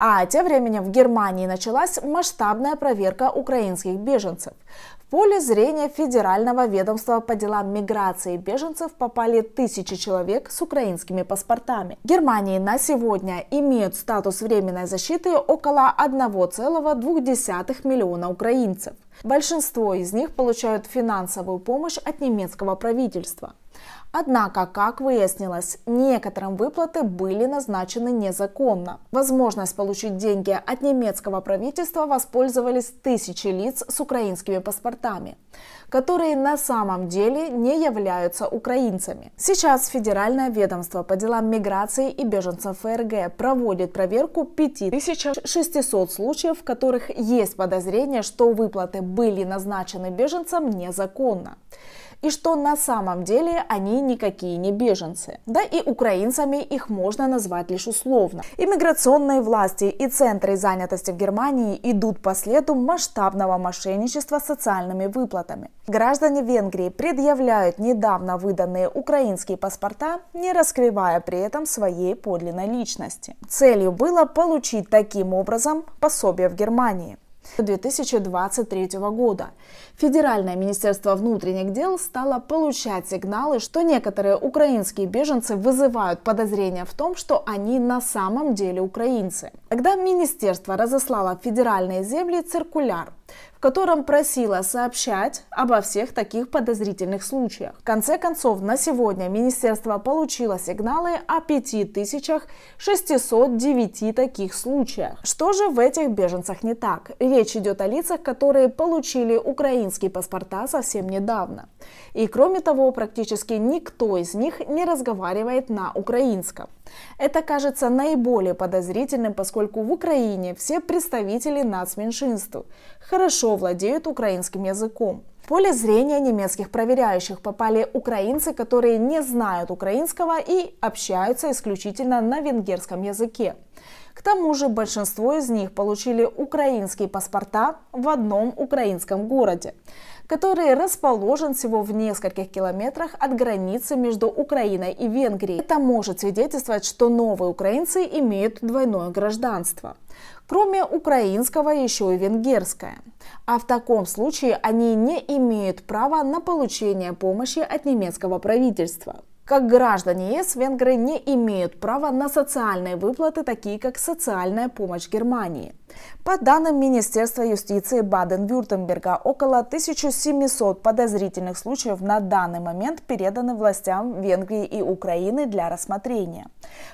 А тем временем в Германии началась масштабная проверка украинских беженцев. В поле зрения Федерального ведомства по делам миграции беженцев попали тысячи человек с украинскими паспортами. В Германии на сегодня имеют статус временной защиты около 1,2 миллиона украинцев. Большинство из них получают финансовую помощь от немецкого правительства. Однако, как выяснилось, некоторым выплаты были назначены незаконно. Возможность получить деньги от немецкого правительства воспользовались тысячи лиц с украинскими паспортами, которые на самом деле не являются украинцами. Сейчас Федеральное ведомство по делам миграции и беженцев ФРГ проводит проверку 5600 случаев, в которых есть подозрение, что выплаты были назначены беженцам незаконно и что на самом деле они никакие не беженцы. Да и украинцами их можно назвать лишь условно. Иммиграционные власти и центры занятости в Германии идут по следу масштабного мошенничества с социальными выплатами. Граждане Венгрии предъявляют недавно выданные украинские паспорта, не раскрывая при этом своей подлинной личности. Целью было получить таким образом пособие в Германии. 2023 года. Федеральное министерство внутренних дел стало получать сигналы, что некоторые украинские беженцы вызывают подозрения в том, что они на самом деле украинцы. Тогда министерство разослало в федеральные земли циркуляр, в котором просила сообщать обо всех таких подозрительных случаях. В конце концов, на сегодня министерство получило сигналы о 5609 таких случаях. Что же в этих беженцах не так? Речь идет о лицах, которые получили украинские паспорта совсем недавно. И кроме того, практически никто из них не разговаривает на украинском. Это кажется наиболее подозрительным, поскольку в Украине все представители нацменьшинств хорошо владеют украинским языком поле зрения немецких проверяющих попали украинцы, которые не знают украинского и общаются исключительно на венгерском языке. К тому же большинство из них получили украинские паспорта в одном украинском городе который расположен всего в нескольких километрах от границы между Украиной и Венгрией. Это может свидетельствовать, что новые украинцы имеют двойное гражданство кроме украинского еще и венгерское. А в таком случае они не имеют права на получение помощи от немецкого правительства. Как граждане ЕС, венгры не имеют права на социальные выплаты, такие как социальная помощь Германии. По данным Министерства юстиции Баден-Вюртемберга, около 1700 подозрительных случаев на данный момент переданы властям Венгрии и Украины для рассмотрения.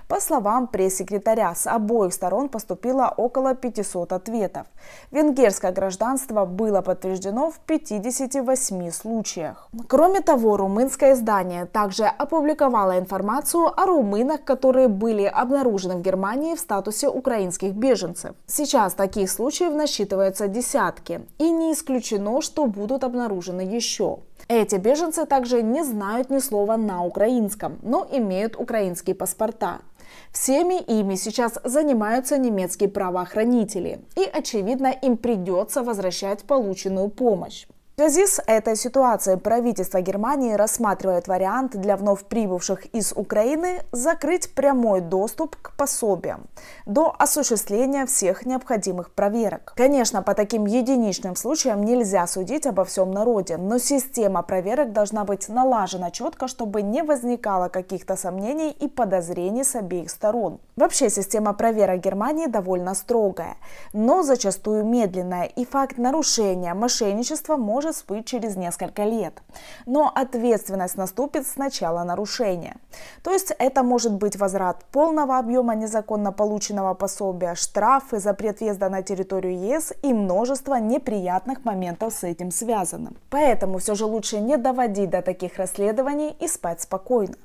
По словам пресс-секретаря, с обоих сторон поступило около 500 ответов. Венгерское гражданство было подтверждено в 58 случаях. Кроме того, румынское издание также опубликовало информацию о румынах, которые были обнаружены в Германии в статусе украинских беженцев. Сейчас таких случаев насчитывается десятки, и не исключено, что будут обнаружены еще. Эти беженцы также не знают ни слова на украинском, но имеют украинские паспорта. Всеми ими сейчас занимаются немецкие правоохранители, и, очевидно, им придется возвращать полученную помощь. В связи с этой ситуацией правительство Германии рассматривает вариант для вновь прибывших из Украины закрыть прямой доступ к пособиям до осуществления всех необходимых проверок. Конечно, по таким единичным случаям нельзя судить обо всем народе, но система проверок должна быть налажена четко, чтобы не возникало каких-то сомнений и подозрений с обеих сторон. Вообще система проверок Германии довольно строгая, но зачастую медленная, и факт нарушения мошенничества может тоже спит через несколько лет. Но ответственность наступит с начала нарушения. То есть это может быть возврат полного объема незаконно полученного пособия, штрафы, запрет въезда на территорию ЕС и множество неприятных моментов с этим связанным. Поэтому все же лучше не доводить до таких расследований и спать спокойно.